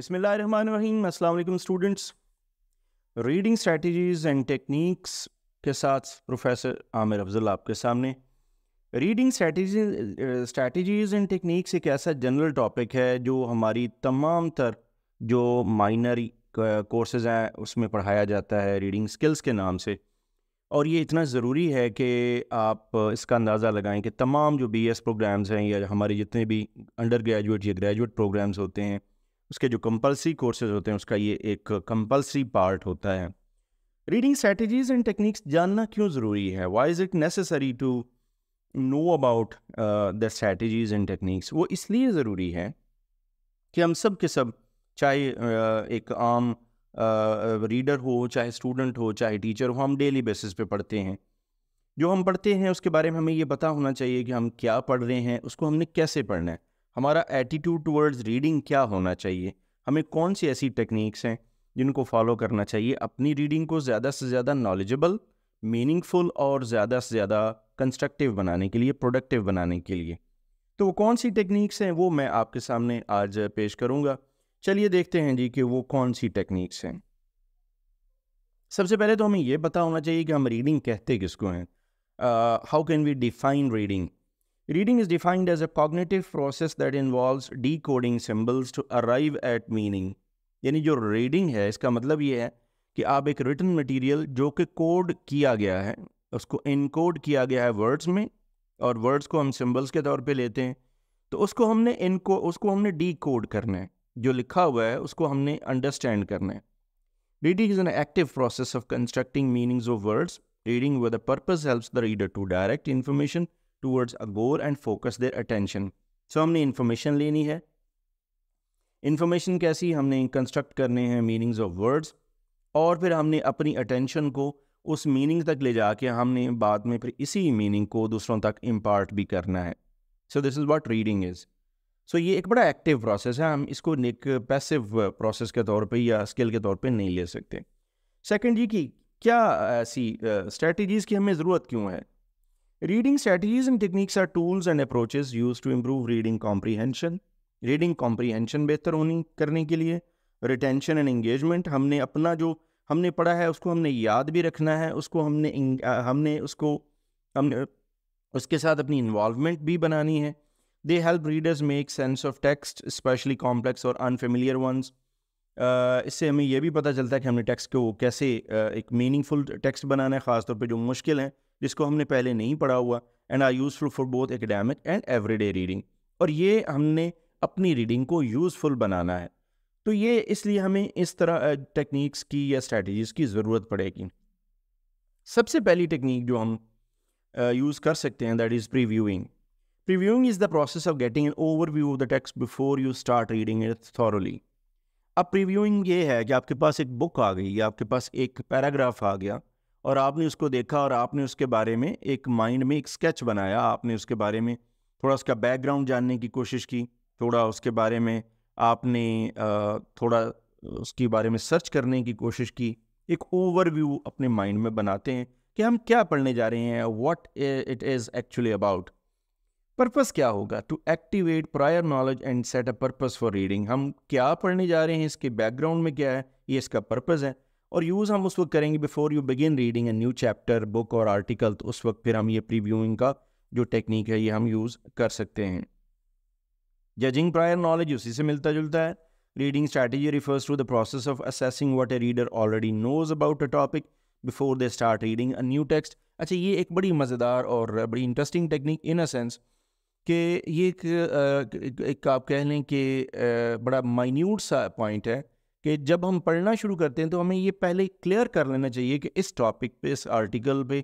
अस्सलाम वालेकुम students reading strategies and techniques के साथ प्रोफेसर आमिर अफजल आपके सामने reading strategies strategies and techniques एक ऐसा जनरल टॉपिक है जो हमारी तमाम तर जो माइनर कोर्सेज हैं उसमें पढ़ाया जाता है रीडिंग स्किल्स के नाम से और ये इतना ज़रूरी है कि आप इसका अंदाज़ा लगाएं कि तमाम जो बी एस प्रोग्राम्स हैं या हमारे जितने भी अंडर ग्रेजुएट या ग्रेजुएट प्रोग्राम्स होते हैं उसके जो कंपलसरी कोर्सेज होते हैं उसका ये एक कंपलसरी पार्ट होता है रीडिंग स्ट्रेटजीज एंड टेक्निक्स जानना क्यों ज़रूरी है why is it necessary to know about the strategies and techniques वो इसलिए ज़रूरी है कि हम सब के सब चाहे uh, एक आम रीडर uh, हो चाहे स्टूडेंट हो चाहे टीचर हो हम डेली बेसिस पे पढ़ते हैं जो हम पढ़ते हैं उसके बारे में हमें ये पता होना चाहिए कि हम क्या पढ़ रहे हैं उसको हमने कैसे पढ़ना है हमारा एटीट्यूड टूवर्ड्स रीडिंग क्या होना चाहिए हमें कौन सी ऐसी टेक्निक्स हैं जिनको फॉलो करना चाहिए अपनी रीडिंग को ज़्यादा से ज़्यादा नॉलेजेबल मीनिंगफुल और ज़्यादा से ज़्यादा कंस्ट्रक्टिव बनाने के लिए प्रोडक्टिव बनाने के लिए तो वो कौन सी टेक्निक्स हैं वो मैं आपके सामने आज पेश करूँगा चलिए देखते हैं जी कि वो कौन सी टेक्निक्स हैं सबसे पहले तो हमें ये पता होना चाहिए कि हम रीडिंग कहते किसको हैं how can we define reading Reading is defined as a cognitive process that involves decoding symbols to arrive at meaning. यानी जो रीडिंग है इसका मतलब ये है कि आप एक रिटर्न मटीरियल जो कि कोड किया गया है उसको इनकोड किया गया है वर्ड्स में और वर्ड्स को हम सिंबल्स के तौर पे लेते हैं तो उसको हमने इनको उसको हमने डी कोड करना है जो लिखा हुआ है उसको हमने अंडरस्टैंड करना है reading is an active process of constructing meanings of words reading with a purpose helps the reader to direct information towards a goal and focus their attention so हमने इन्फॉर्मेशन लेनी है इन्फॉर्मेशन कैसी हमने construct करने हैं meanings of words और फिर हमने अपनी अटेंशन को उस मीनिंग तक ले जाके हमने बाद में फिर इसी मीनिंग को दूसरों तक इम्पार्ट भी करना है so this is what reading is so ये एक बड़ा एक्टिव प्रोसेस है हम इसको एक पैसिव प्रोसेस के तौर पे या स्किल के तौर पे नहीं ले सकते सेकंड ये कि क्या ऐसी स्ट्रेटजीज़ की हमें ज़रूरत क्यों है Reading strategies and techniques are tools and approaches used to improve reading comprehension. Reading comprehension बेहतर होने करने के लिए retention एंड एंगेजमेंट हमने अपना जो हमने पढ़ा है उसको हमने याद भी रखना है उसको हमने हमने उसको हमने उसके साथ अपनी इन्वॉल्वमेंट भी बनानी है they help readers make sense of text specially complex और अनफेमिलियर वंस इससे हमें यह भी पता चलता है कि हमने टेक्स्ट को कैसे uh, एक मीनिंगफुल टेक्स्ट बनाना है ख़ासतौर पर जो मुश्किल हैं जिसको हमने पहले नहीं पढ़ा हुआ and are useful for both academic and everyday reading और ये हमने अपनी रीडिंग को यूज़फुल बनाना है तो ये इसलिए हमें इस तरह टेक्निक्स की या स्ट्रेटजीज़ की ज़रूरत पड़ेगी सबसे पहली टेक्निक जो हम यूज़ कर सकते हैं that is previewing previewing is the process of getting an overview of the text before you start reading it thoroughly अब प्रीव्यूइंग ये है कि आपके पास एक बुक आ गई या आपके पास एक पैराग्राफ आ गया और आपने उसको देखा और आपने उसके बारे में एक माइंड में एक स्केच बनाया आपने उसके बारे में थोड़ा उसका बैकग्राउंड जानने की कोशिश की थोड़ा उसके बारे में आपने थोड़ा उसके बारे में सर्च करने की कोशिश की एक ओवरव्यू अपने माइंड में बनाते हैं कि हम क्या पढ़ने जा रहे हैं what it is actually about purpose क्या होगा to activate prior knowledge and set a purpose for reading हम क्या पढ़ने जा रहे हैं इसके बैकग्राउंड में क्या है ये इसका पर्पस है और यूज़ हम उस वक्त करेंगे before you begin reading a new chapter book और आर्टिकल तो उस वक्त फिर हम ये प्रीव्यूइंग का जो टेक्निक है ये हम यूज़ कर सकते हैं जजिंग प्रायर नॉलेज उसी से मिलता जुलता है reading strategy refers to the process of assessing what a reader already knows about a topic before they start reading a new text अच्छा ये एक बड़ी मज़ेदार और बड़ी interesting technique in a sense कि ये एक, एक, एक आप कह लें कि बड़ा माइन्यूट सा पॉइंट है कि जब हम पढ़ना शुरू करते हैं तो हमें ये पहले क्लियर कर लेना चाहिए कि इस टॉपिक पे इस आर्टिकल पे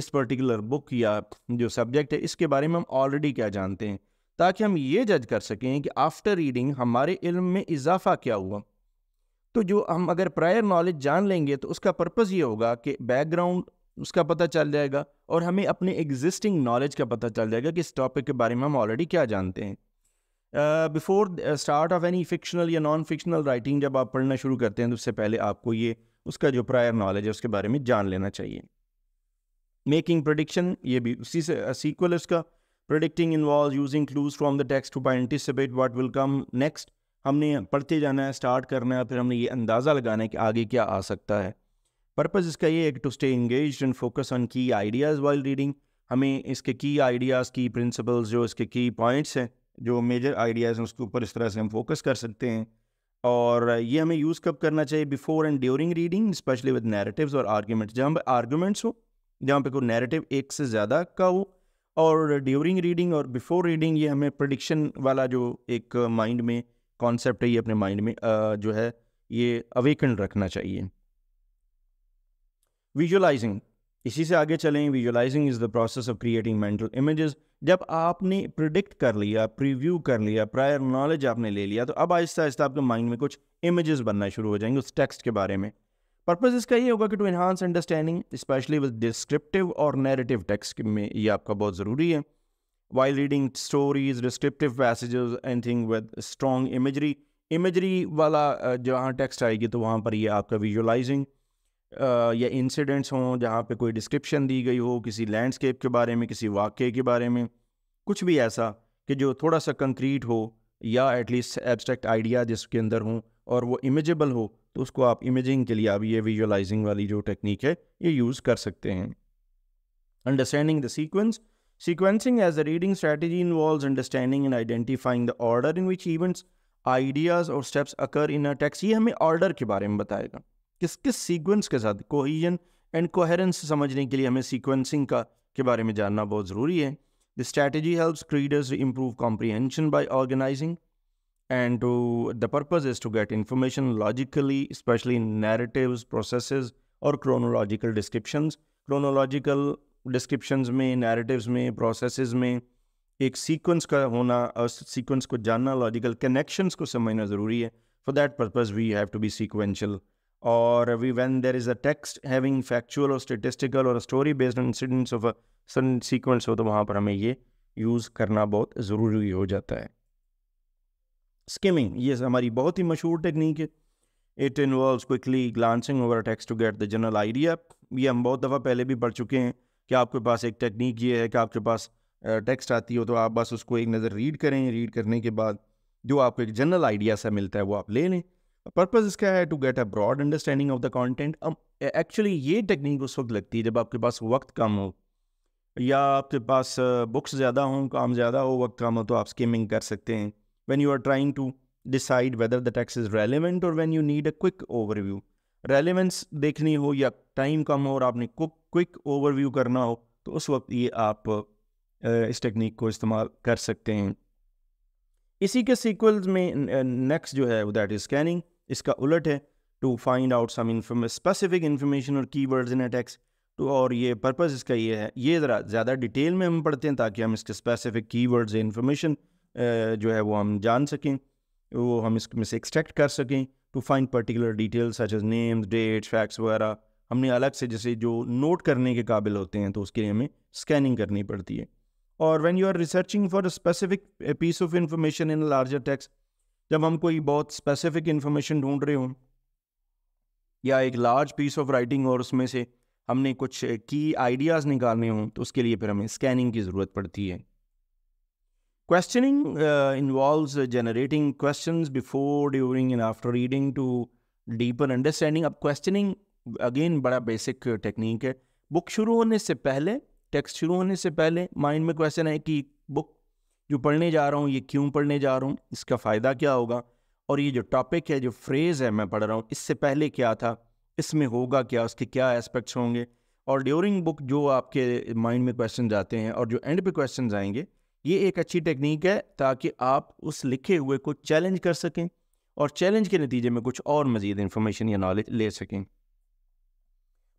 इस पर्टिकुलर बुक या जो सब्जेक्ट है इसके बारे में हम ऑलरेडी क्या जानते हैं ताकि हम ये जज कर सकें कि आफ्टर रीडिंग हमारे इल्म में इजाफा क्या हुआ तो जो हम अगर प्रायर नॉलेज जान लेंगे तो उसका पर्पज़ ये होगा कि बैकग्राउंड उसका पता चल जाएगा और हमें अपने एग्जिस्टिंग नॉलेज का पता चल जाएगा कि इस टॉपिक के बारे में हम ऑलरेडी क्या जानते हैं before start of any fictional या नॉन फिक्शनल राइटिंग जब आप पढ़ना शुरू करते हैं तो उससे पहले आपको ये उसका जो प्रायर नॉलेज है उसके बारे में जान लेना चाहिए मेकिंग प्रडिक्शन ये भी उसी से सीक्वल इसका predicting involve using clues from the text to anticipate what will come next हमने पढ़ते जाना है स्टार्ट करना है फिर हमने ये अंदाज़ा लगाना है कि आगे क्या आ सकता है पर्पज़ इसका ये है to stay engage and focus on key ideas while reading हमें इसके की आइडियाज़ की प्रिंसिपल्स जो इसके की पॉइंट्स हैं जो मेजर आइडियाज़ हैं उसके ऊपर इस तरह से हम फोकस कर सकते हैं और ये हमें यूज़ कब करना चाहिए before and during reading specially with narrative और आर्ग्यूमेंट्स जहाँ पर आर्ग्यूमेंट्स हो जहाँ पे कोई नैरेटिव एक से ज़्यादा का हो और ड्यूरिंग रीडिंग और बिफोर रीडिंग ये हमें प्रडिक्शन वाला जो एक माइंड में कॉन्सेप्ट है ये अपने माइंड में जो है ये अवेकन रखना चाहिए विजुअलाइजिंग इसी से आगे चलें visualising is the process of creating mental images जब आपने प्रिडिक्ट कर लिया प्रीव्यू कर लिया प्रायर नॉलेज आपने ले लिया तो अब आहिस्ता आहिस्ता आपके माइंड में कुछ इमेजेस बनना शुरू हो जाएंगे उस टेक्स्ट के बारे में पर्पज़ इसका ये होगा कि to enhance understanding specially with descriptive और नेरेटिव टेक्स्ट में ये आपका बहुत ज़रूरी है while reading stories descriptive passage anything with strong imagery imagery वाला जहाँ टेक्स्ट आएगी तो वहाँ पर ये आपका विजुलाइजिंग या इंसिडेंट्स हों जहाँ पे कोई डिस्क्रिप्शन दी गई हो किसी लैंडस्केप के बारे में किसी वाक्य के बारे में कुछ भी ऐसा कि जो थोड़ा सा कंक्रीट हो या एटलीस्ट एब्स्ट्रैक्ट आइडिया जिसके अंदर हों और वो इमेजेबल हो तो उसको आप इमेजिंग के लिए आप ये विजुअलाइजिंग वाली जो टेक्निक है ये यूज़ कर सकते हैं understanding the sequence sequencing as a reading strategy involve understanding and identifying the order in which events ideas और steps occur in a text ये हमें ऑर्डर के बारे में बताएगा किस किस सीक्वेंस के साथ कोहिजन एंड कोहरेंस समझने के लिए हमें सीक्वेंसिंग का के बारे में जानना बहुत ज़रूरी है the strategy helps readers improve comprehension by organising and to the purpose is to get information logically specially narrative process और क्रोनोलॉजिकल डिस्क्रिप्शन क्रोनोलॉजिकल डिस्क्रिप्शंस में नैरेटिव्स में प्रोसेस में एक सीक्वेंस का होना और सीक्वेंस को जानना लॉजिकल कनेक्शंस को समझना ज़रूरी है for that purpose we have to be sequential or we, when there is a text having factual or statistical or a story based on incidents of a certain sequence हो तो वहाँ पर हमें ये यूज़ करना बहुत ज़रूरी हो जाता है स्किमिंग ये हमारी बहुत ही मशहूर टेक्निक है it involve quickly glancing over text to get the general idea ये हम बहुत दफ़ा पहले भी पढ़ चुके हैं कि आपके पास एक टेक्निक ये है कि आपके पास टेक्स्ट आती हो तो आप बस उसको एक नज़र रीड करें रीड करने के बाद जो आपको एक जनरल आइडिया सा मिलता है वो आप ले लें पर्पज़ इसका है to get a broad understanding of the content अब एक्चुअली ये टेक्निक उस वक्त लगती है जब आपके पास वक्त कम हो या आपके पास बुक्स ज़्यादा हों काम ज़्यादा हो वक्त कम हो तो आप स्कीमिंग कर सकते हैं when you are trying to decide whether the text is relevant और when you need a quick overview relevance देखनी हो या टाइम कम हो और आपने क्विक ओवरव्यू करना हो तो उस वक्त ये आप इस टेक्निक को इस्तेमाल कर सकते हैं इसी के सीक्वल्स में नेक्स्ट जो है दैट इज़ स्कैनिंग इसका उलट है to find out some specific information और key words in a text तो और ये पर्पज़ इसका ये है ये ज़रा ज़्यादा डिटेल में हम पढ़ते हैं ताकि हम इसके स्पेसिफिक की वर्ड्स इन्फॉर्मेशन जो है वो हम जान सकें वो हम इसमें से एक्सट्रैक्ट कर सकें to find particular details such as names dates facts वगैरह हमने अलग से जैसे जो नोट करने के काबिल होते हैं तो उसके लिए हमें स्कैनिंग करनी पड़ती है और when you are researching for a specific piece of information in larger text जब हम कोई बहुत स्पेसिफिक इन्फॉर्मेशन ढूंढ रहे हों या एक लार्ज पीस ऑफ राइटिंग और उसमें से हमने कुछ की आइडियाज़ निकालने हों तो उसके लिए फिर हमें स्कैनिंग की ज़रूरत पड़ती है questioning involve generating question before during and after reading to deeper understanding अब क्वेश्चनिंग अगेन बड़ा बेसिक टेक्निक है बुक शुरू होने से पहले टेक्स्ट शुरू होने से पहले माइंड में क्वेश्चन है कि बुक जो पढ़ने जा रहा हूँ ये क्यों पढ़ने जा रहा हूँ इसका फ़ायदा क्या होगा और ये जो टॉपिक है जो फ्रेज़ है मैं पढ़ रहा हूँ इससे पहले क्या था इसमें होगा क्या उसके क्या एस्पेक्ट्स होंगे और ड्यूरिंग बुक जो आपके माइंड में क्वेश्चन आते हैं और जो एंड पे क्वेश्चन आएंगे ये एक अच्छी टेक्निक है ताकि आप उस लिखे हुए को चैलेंज कर सकें और चैलेंज के नतीजे में कुछ और मज़ीद इन्फॉर्मेशन या नॉलेज ले सकें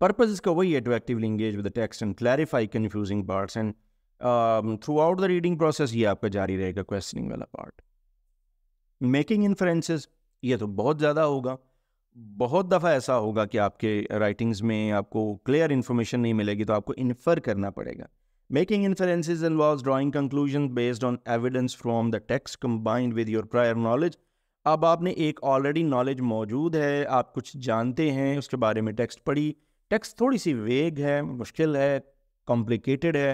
पर्पज़ इसका वही है to actively engage with the text and clarify confusing parts and throughout the reading process ये आपका जारी रहेगा क्वेश्चनिंग वाला पार्ट मेकिंग इन्फ्रेंसेस ये तो बहुत ज़्यादा होगा बहुत दफ़ा ऐसा होगा कि आपके राइटिंग्स में आपको क्लियर इन्फॉर्मेशन नहीं मिलेगी तो आपको इन्फर करना पड़ेगा making in involve drawing conclusion based on evidence from the text combined with your prior knowledge अब आपने एक ऑलरेडी नॉलेज मौजूद है आप कुछ जानते हैं उसके बारे में टेक्स्ट पढ़ी टेक्स्ट थोड़ी सी वेग है मुश्किल है कॉम्प्लिकेटेड है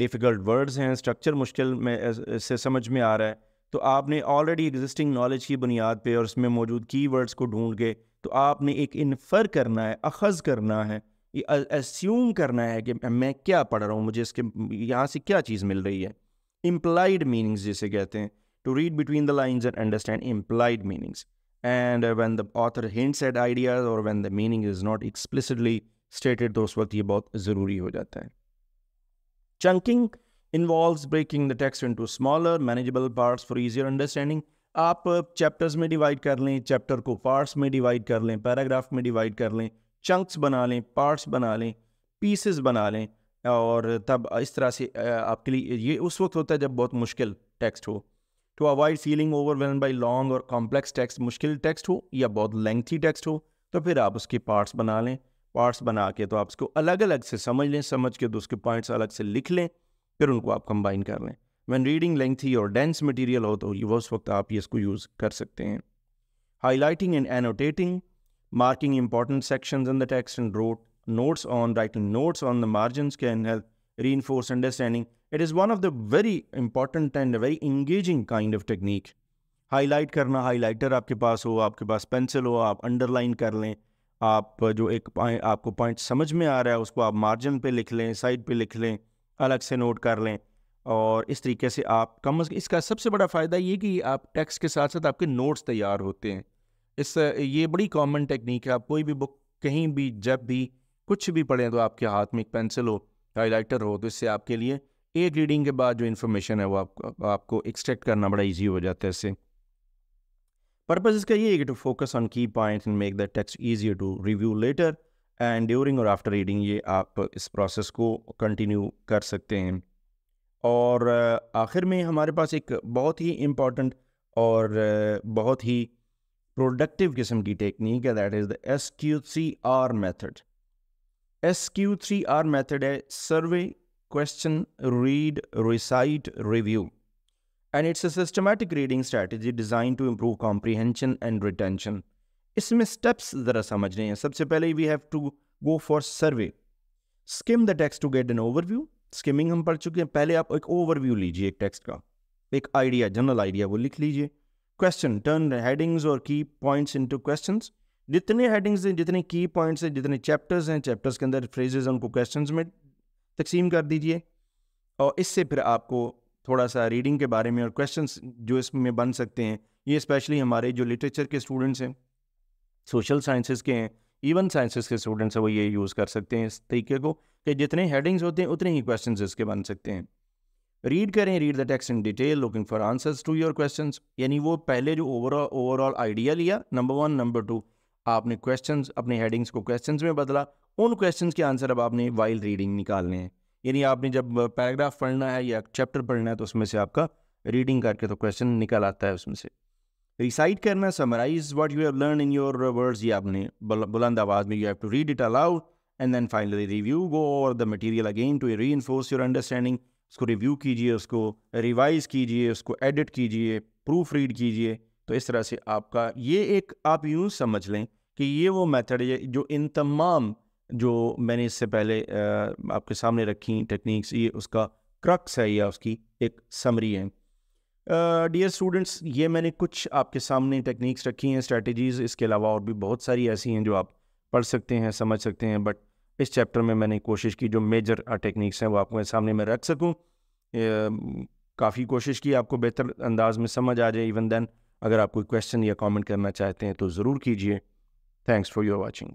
डिफ़िकल्ट वर्ड्स हैं स्ट्रक्चर मुश्किल में से समझ में आ रहा है तो आपने ऑलरेडी एग्जिस्टिंग नॉलेज की बुनियाद पे और उसमें मौजूद की वर्ड्स को ढूंढ के तो आपने एक इन्फर करना है अखज़ करना है अस्यूम करना है कि मैं क्या पढ़ रहा हूँ मुझे इसके यहाँ से क्या चीज़ मिल रही है इम्प्लाइड मीनिंग्स जिसे कहते हैं to read between the lines and understand implied meanings and when the author hints at ideas और when the meaning is not explicitly stated तो उस वक्त ये बहुत ज़रूरी हो जाता है involve breaking the the into smaller manageable part for easier understanding आप चैप्टर्स में डिवाइड कर लें चैप्टर को पार्ट्स में डिवाइड कर लें पैराग्राफ में डिवाइड कर लें चंक्स बना लें पार्ट्स बना लें पीसेस बना लें और तब इस तरह से आपके लिए ये उस वक्त होता है जब बहुत मुश्किल टेक्स्ट हो to avoid feeling overwhelm by long और कॉम्प्लेक्स टेक्स्ट मुश्किल टेक्स्ट हो या बहुत लेंथी टेक्स्ट हो तो फिर आप उसके पार्ट्स बना लें पार्ट्स बना के तो आप इसको अलग अलग से समझ लें समझ के तो उसके पॉइंट्स अलग से लिख लें फिर उनको आप कंबाइन कर लें वैन रीडिंग लेंथी और डेंस मटीरियल हो तो ये उस वक्त आप ये इसको यूज़ कर सकते हैं highlighting and annotating marking important section in the text and wrote notes on writing notes on the margin can help reinforce understanding it is one of the very important and very engaging kind of technique highlight करना highlighter आपके पास हो आपके पास pencil हो आप underline कर लें आप जो एक पॉइंट आपको पॉइंट समझ में आ रहा है उसको आप मार्जिन पे लिख लें साइड पे लिख लें अलग से नोट कर लें और इस तरीके से आप कम अज़ इसका सबसे बड़ा फ़ायदा ये कि आप टेक्स्ट के साथ साथ आपके नोट्स तैयार होते हैं इस ये बड़ी कॉमन टेक्निक है आप कोई भी बुक कहीं भी जब भी कुछ भी पढ़ें तो आपके हाथ में एक पेंसिल हो हाईलाइटर हो तो इससे आपके लिए एक रीडिंग के बाद जो इन्फॉर्मेशन है वो आपको आपको एक्सट्रैक्ट करना बड़ा ईजी हो जाता है इससे पर्पज़ इसका ये है to focus on key point and make the text easier to review later and during और आफ्टर रीडिंग ये आप इस प्रोसेस को कंटिन्यू कर सकते हैं और आखिर में हमारे पास एक बहुत ही इम्पॉर्टेंट और बहुत ही प्रोडक्टिव किस्म की टेक्निक है that is the S Q C R method S Q C R method है survey question read recite review and it's a systematic reading strategy design to improve comprehension and retention इसमें steps ज़रा समझ रहे हैं सबसे पहले we have to go for survey skim the text to get an overview skimming हम पढ़ चुके हैं पहले आप एक ओवर व्यू लीजिए एक टेक्स्ट का एक आइडिया जनरल आइडिया वो लिख लीजिए क्वेश्चन टर्न हेडिंग्स और key points into question जितने हेडिंग्स हैं जितने की पॉइंट्स हैं जितने चैप्टर्स हैं चैप्टर्स के अंदर फ्रेजेज उनको क्वेश्चन में तकसीम कर दीजिए और इससे फिर आपको थोड़ा सा रीडिंग के बारे में और क्वेश्चन जो इसमें बन सकते हैं ये स्पेशली हमारे जो लिटरेचर के स्टूडेंट्स हैं सोशल साइंसेस के हैं इवन साइंसेस के स्टूडेंट्स हैं वो ये यूज़ कर सकते हैं इस तरीके को कि जितने हेडिंग्स होते हैं उतने ही क्वेश्चन इसके बन सकते हैं रीड करें read the text in detail looking for answers to your question यानी वो पहले जो ओवरऑल ओवरऑल आइडिया लिया नंबर वन नंबर टू आपने क्वेश्चन अपने हेडिंग्स को क्वेश्चन में बदला उन क्वेश्चन के आंसर अब आपने वाइल्ड रीडिंग निकालने हैं यानी आपने जब पैराग्राफ पढ़ना है या चैप्टर पढ़ना है तो उसमें से आपका रीडिंग करके तो क्वेश्चन निकल आता है उसमें से रिसाइट करना summarize what you have learn in your words ये आपने बुलंद आवाज़ में you have to read it aloud and then finally review go over the material again to reinforce your understanding उसको रिव्यू कीजिए उसको रिवाइज कीजिए उसको एडिट कीजिए प्रूफ रीड कीजिए तो इस तरह से आपका ये एक आप यूँ समझ लें कि ये वो मेथड है जो इन तमाम जो मैंने इससे पहले आपके सामने रखी टेक्निक्स ये उसका क्रक्स है या उसकी एक समरी है डियर uh, स्टूडेंट्स ये मैंने कुछ आपके सामने टेक्निक्स रखी हैं स्ट्रेटजीज़ इसके अलावा और भी बहुत सारी ऐसी हैं जो आप पढ़ सकते हैं समझ सकते हैं बट इस चैप्टर में मैंने कोशिश की जो मेजर टेक्निक्स हैं वो आपको सामने मैं रख सकूँ काफ़ी कोशिश की आपको बेहतर अंदाज में समझ आ जाए इवन देन अगर आप कोई क्वेश्चन या कमेंट करना चाहते हैं तो ज़रूर कीजिए थैंक्स फॉर योर वाचिंग